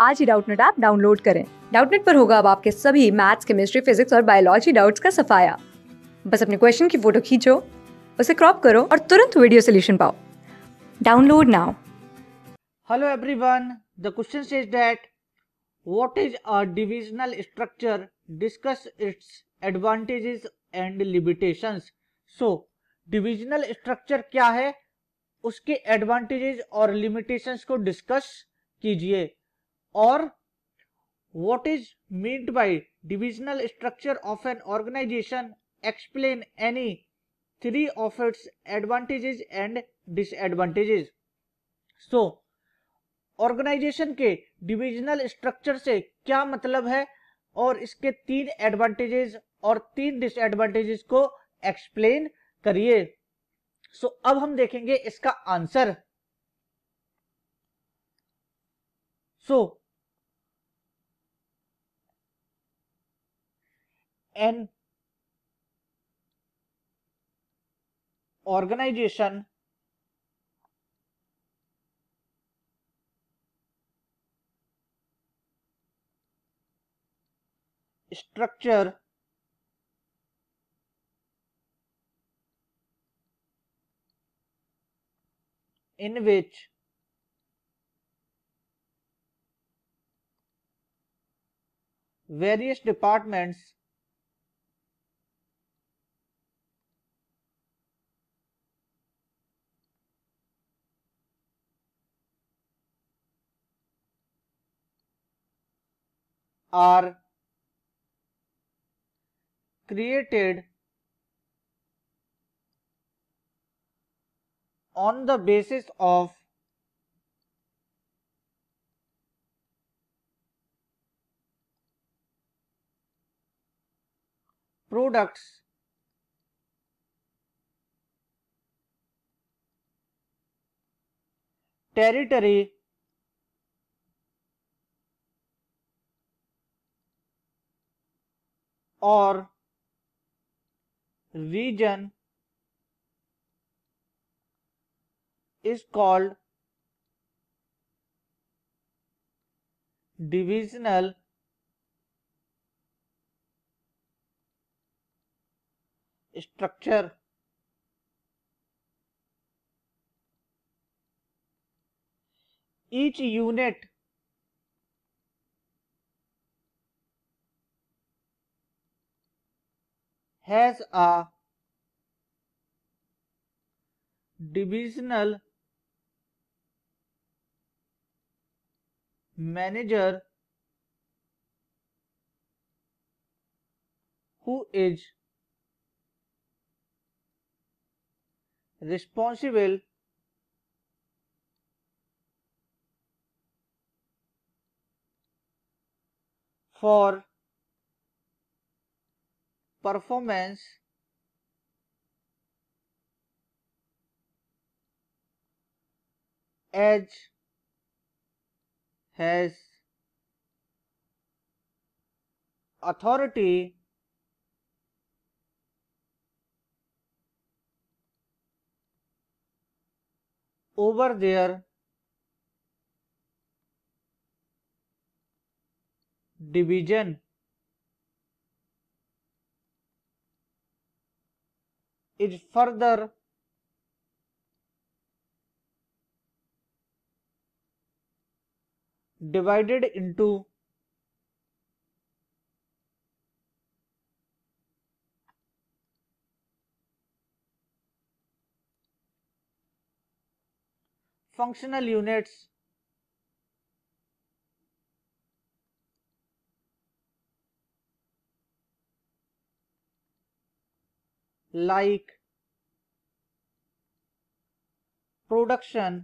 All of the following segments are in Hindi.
आज ही डाउटनेट ऐप डाउनलोड करें डाउटनेट पर होगा अब आपके सभी मैथ्स केमिस्ट्री फिजिक्स और बायोलॉजी डाउट्स का सफाया बस अपने क्वेश्चन की फोटो खींचो उसे क्रॉप करो और तुरंत वीडियो सोल्यूशन पाओ download now hello everyone the question is that what is a divisional structure discuss its advantages and limitations so divisional structure क्या है उसके एडवांटेजेस और limitations को डिस्कस कीजिए और what is meant by divisional structure of an organization explain any three of its advantages and disadvantages so organization के डिविजनल स्ट्रक्चर से क्या मतलब है और इसके तीन एडवांटेजेस और तीन डिसएडवांटेजेस को एक्सप्लेन करिए सो so, अब हम देखेंगे इसका answer so so, an organization structure in which various departments are created on the basis of products territory or region is called divisional structure each unit has a divisional manager who is responsible for performance edge has authority over their division is further divided into functional units like production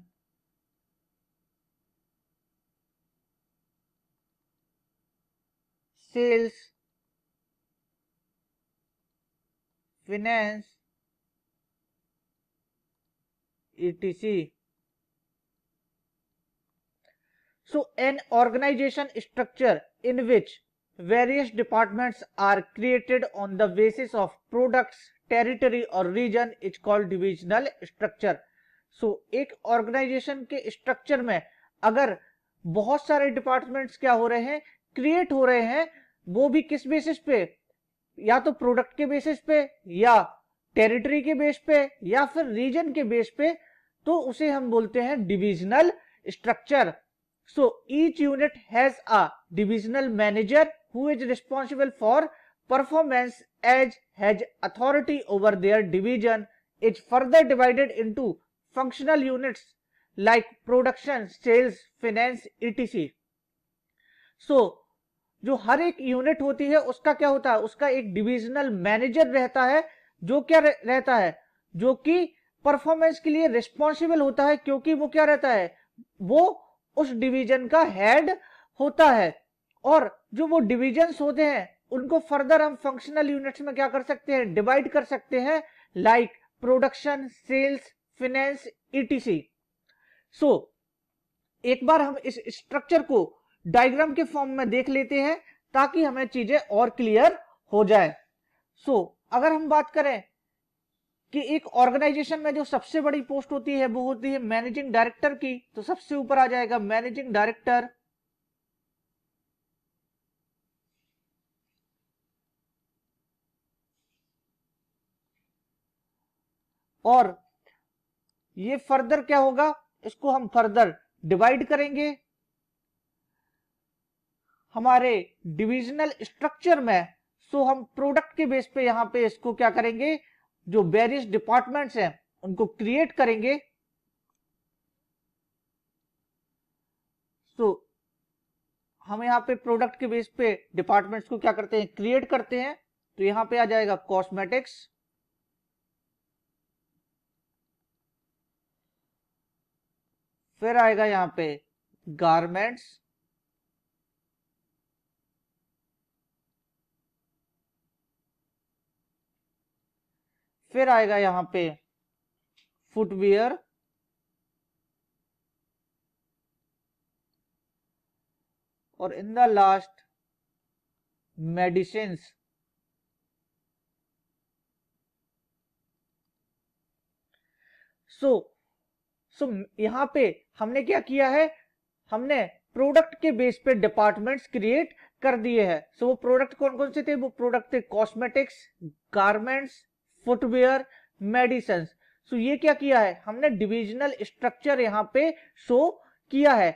sales finance etc so an organization structure in which various departments are created on the basis of products territory or region is called divisional structure so so, एक ऑर्गेनाइजेशन के स्ट्रक्चर में अगर बहुत सारे डिपार्टमेंट्स क्या हो रहे हैं क्रिएट हो रहे हैं वो भी किस बेसिस पे या तो प्रोडक्ट के बेसिस पे या टेरिटरी के बेस पे या फिर रीजन के बेस पे तो उसे हम बोलते हैं divisional structure so each unit has a divisional manager who is responsible for performance as has authority over their division is further divided into functional units like production sales finance etc so जो हर एक यूनिट होती है उसका क्या होता है उसका एक डिविजनल मैनेजर रहता है जो क्या रहता है जो कि परफॉर्मेंस के लिए रिस्पॉन्सिबल होता है क्योंकि वो क्या रहता है वो उस डिवीजन का हेड होता है और जो वो डिविजन होते हैं उनको फर्दर हम फंक्शनल यूनिट्स में क्या कर सकते हैं डिवाइड कर सकते हैं like production sales finance etc so एक बार हम इस स्ट्रक्चर को डायग्राम के फॉर्म में देख लेते हैं ताकि हमें चीजें और क्लियर हो जाए सो so, अगर हम बात करें कि एक ऑर्गेनाइजेशन में जो सबसे बड़ी पोस्ट होती है वो होती है मैनेजिंग डायरेक्टर की तो सबसे ऊपर आ जाएगा मैनेजिंग डायरेक्टर और ये फर्दर क्या होगा इसको हम फर्दर डिवाइड करेंगे हमारे डिविजनल स्ट्रक्चर में सो हम प्रोडक्ट के बेस पे यहाँ पे इसको क्या करेंगे जो वेरियस डिपार्टमेंट्स हैं उनको क्रिएट करेंगे सो हम यहाँ पे प्रोडक्ट के बेस पे डिपार्टमेंट्स को क्या करते हैं क्रिएट करते हैं तो यहां पे आ जाएगा कॉस्मेटिक्स फिर आएगा यहां पे गारमेंट्स फिर आएगा यहां पे फुटवियर और in the last medicine so so यहाँ पे हमने क्या किया है हमने प्रोडक्ट के बेस पे डिपार्टमेंट्स क्रिएट कर दिए हैं सो वो प्रोडक्ट कौन कौन से थे वो प्रोडक्ट थे cosmetics garments footwear medicine so ये क्या किया है हमने डिविजनल स्ट्रक्चर यहाँ पे शो किया है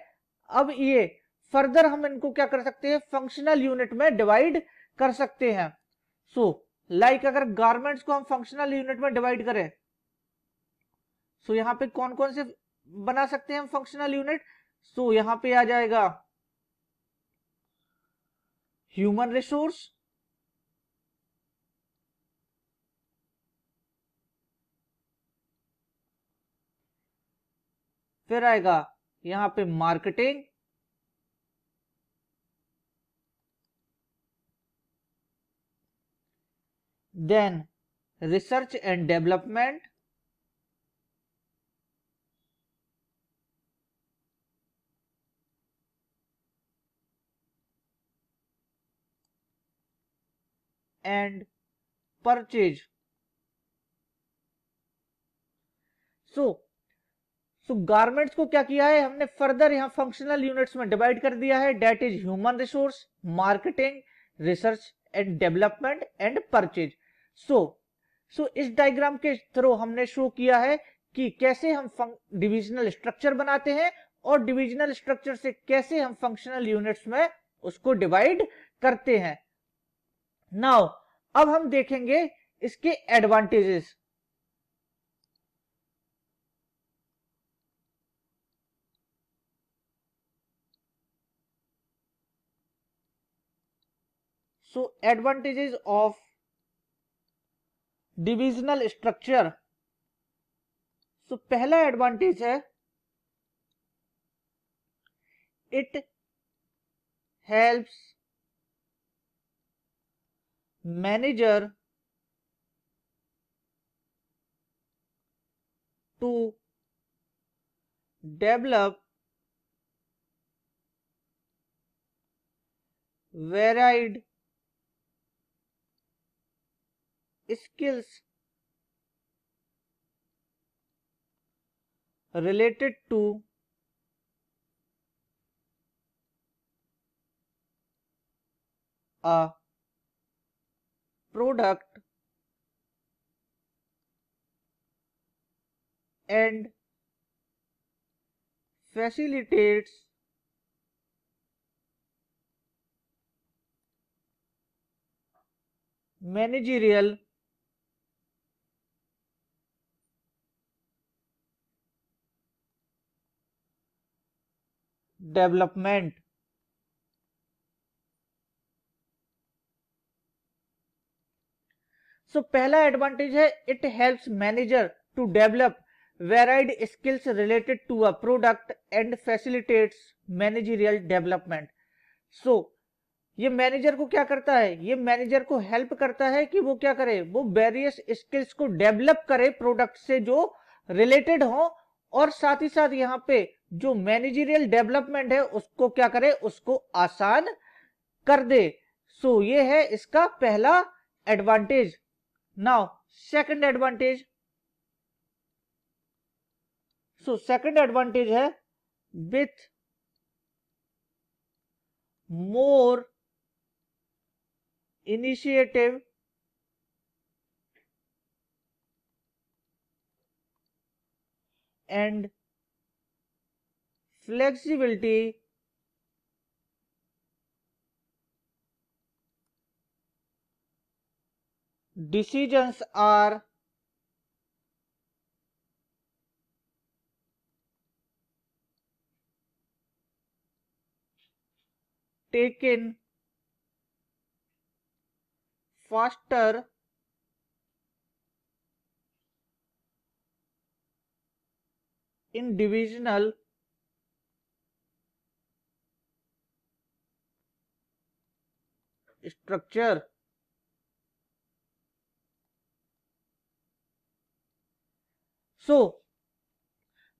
अब ये फर्दर हम इनको क्या कर सकते हैं फंक्शनल यूनिट में डिवाइड कर सकते हैं सो so, लाइक like अगर गारमेंट्स को हम फंक्शनल यूनिट में डिवाइड करें सो यहाँ पे कौन कौन से बना सकते हैं हम फंक्शनल यूनिट सो यहाँ पे आ जाएगा ह्यूमन रिसोर्स फिर आएगा यहां पे marketing then research and development and purchase so so garments को क्या किया है हमने फर्दर यहां फंक्शनल यूनिट्स में डिवाइड कर दिया है that is human resource marketing research and development and purchase so so इस डायग्राम के थ्रू हमने शो किया है कि कैसे हम डिविजनल स्ट्रक्चर बनाते हैं और डिविजनल स्ट्रक्चर से कैसे हम फंक्शनल यूनिट्स में उसको डिवाइड करते हैं नाउ अब हम देखेंगे इसके advantages so advantages of divisional structure so पहला एडवांटेज है it helps manager to develop varied skills related to a product and facilitates managerial development so so, पहला एडवांटेज है it helps manager to develop varied skills related to a product and facilitates managerial development so ये मैनेजर को क्या करता है ये मैनेजर को हेल्प करता है कि वो क्या करे वो वेरियस स्किल्स को डेवलप करे प्रोडक्ट से जो रिलेटेड हो और साथ ही साथ यहाँ पे जो मैनेजरियल डेवलपमेंट है उसको क्या करे उसको आसान कर दे सो so, ये है इसका पहला advantage now second advantage so second advantage है with more initiative and flexibility decisions are taken faster in divisional structure So,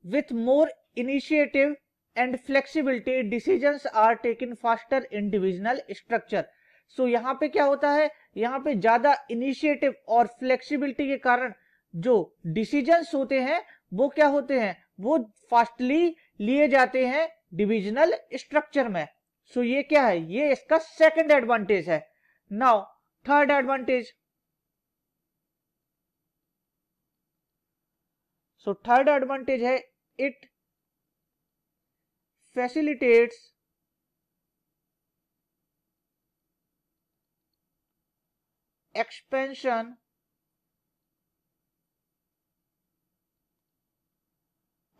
with more initiative and flexibility, decisions are taken faster in divisional structure. So, यहाँ पे क्या होता है यहाँ पे ज्यादा इनिशिएटिव और फ्लेक्सिबिलिटी के कारण जो डिसीजन होते हैं वो क्या होते हैं वो फास्टली लिए जाते हैं डिविजनल स्ट्रक्चर में सो so, ये क्या है ये इसका सेकंड एडवांटेज है now third advantage So, third advantage है it facilitates expansion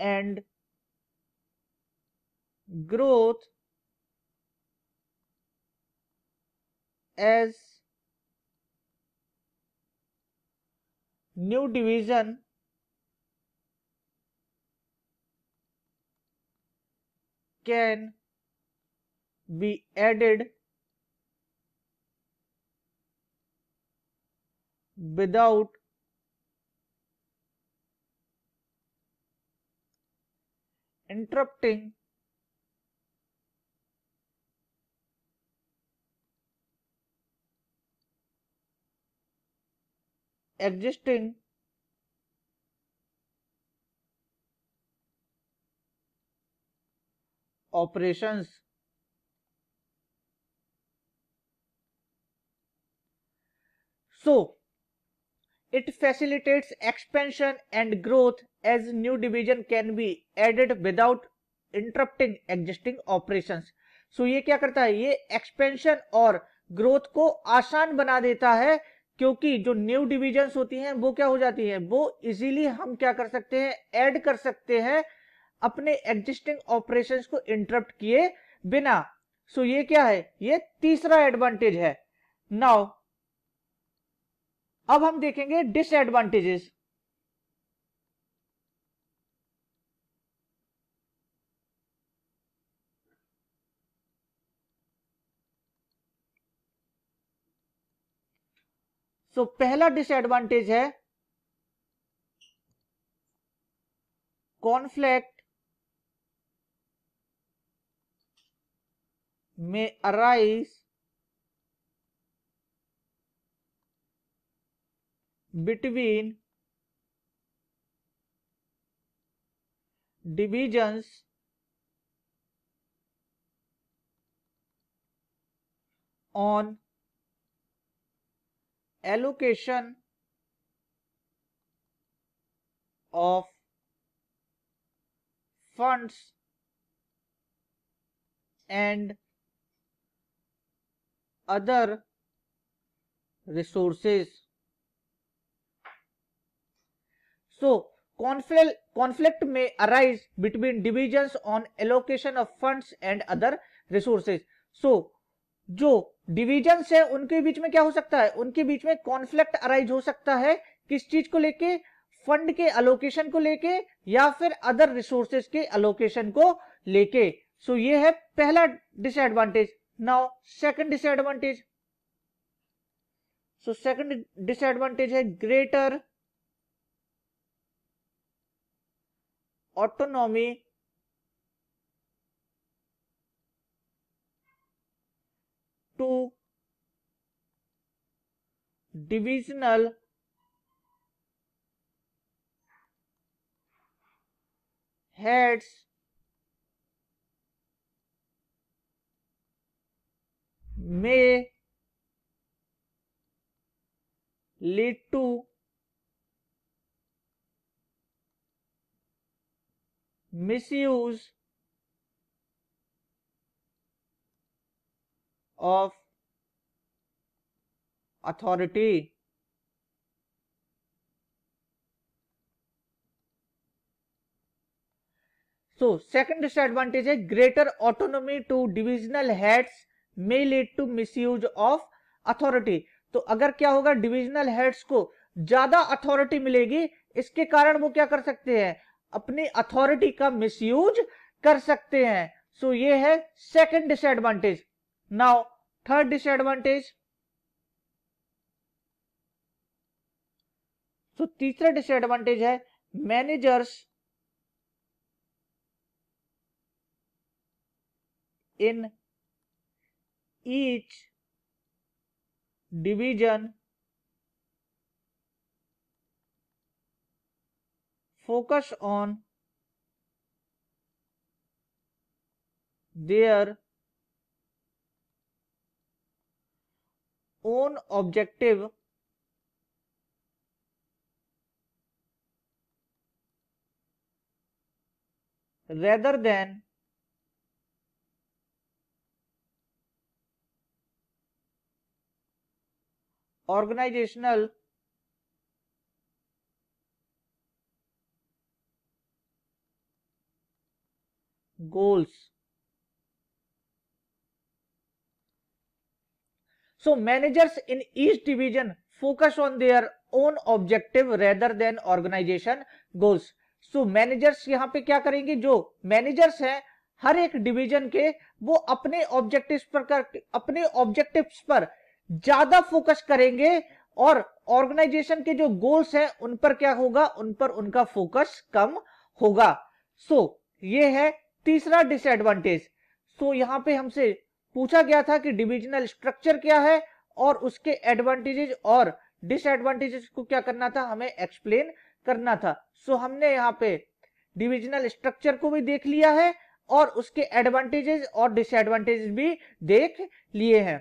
and growth as new division can be added without interrupting existing operations so it facilitates expansion and growth as new division can be added without interrupting existing operations so ये क्या करता है ये expansion और growth को आसान बना देता है क्योंकि जो न्यू डिविजन्स होती हैं वो क्या हो जाती हैं वो इजीली हम क्या कर सकते हैं ऐड कर सकते हैं अपने एग्जिस्टिंग ऑपरेशंस को इंटरप्ट किए बिना सो ये क्या है ये तीसरा एडवांटेज है नाउ अब हम देखेंगे डिसएडवांटेजेस सो पहला डिसएडवांटेज है conflict may arise between divisions on allocation of funds and other resources. So, conflict, conflict may arise between divisions on allocation of funds and other resources. So, जो डिविजन्स है उनके बीच में क्या हो सकता है उनके बीच में कॉन्फ्लिक्ट अराइज हो सकता है किस चीज को लेके फंड के अलोकेशन को लेके या फिर अदर रिसोर्सेज के अलोकेशन को लेके सो so, ये है पहला disadvantage now second disadvantage so second disadvantage is greater autonomy to divisional heads may lead to misuse of authority so second disadvantage is greater autonomy to divisional heads may lead to use of authority तो अगर क्या होगा डिविजनल हेड्स को ज्यादा अथॉरिटी मिलेगी इसके कारण वो क्या कर सकते हैं अपनी अथॉरिटी का यूज कर सकते हैं सो so, ये है second disadvantage now third disadvantage तो तीसरा डिसएडवांटेज है managers in each division focus on their own objective rather than organizational goals so managers in each division focus on their own objective rather than organization goals so managers यहाँ पे क्या करेंगे जो managers हैं हर एक डिवीजन के वो अपने ऑब्जेक्टिव्स पर कर अपने ऑब्जेक्टिव्स पर ज्यादा फोकस करेंगे और ऑर्गेनाइजेशन के जो गोल्स हैं उन पर क्या होगा उन पर उनका फोकस कम होगा सो so, ये है तीसरा डिसएडवांटेज सो so, यहाँ पे हमसे पूछा गया था कि डिविजनल स्ट्रक्चर क्या है और उसके एडवांटेजेज और डिसएडवांटेजेस को क्या करना था हमें एक्सप्लेन करना था सो so, हमने यहाँ पे डिविजनल स्ट्रक्चर को भी देख लिया है और उसके एडवांटेजेस और डिसएडवांटेजेस भी देख लिए हैं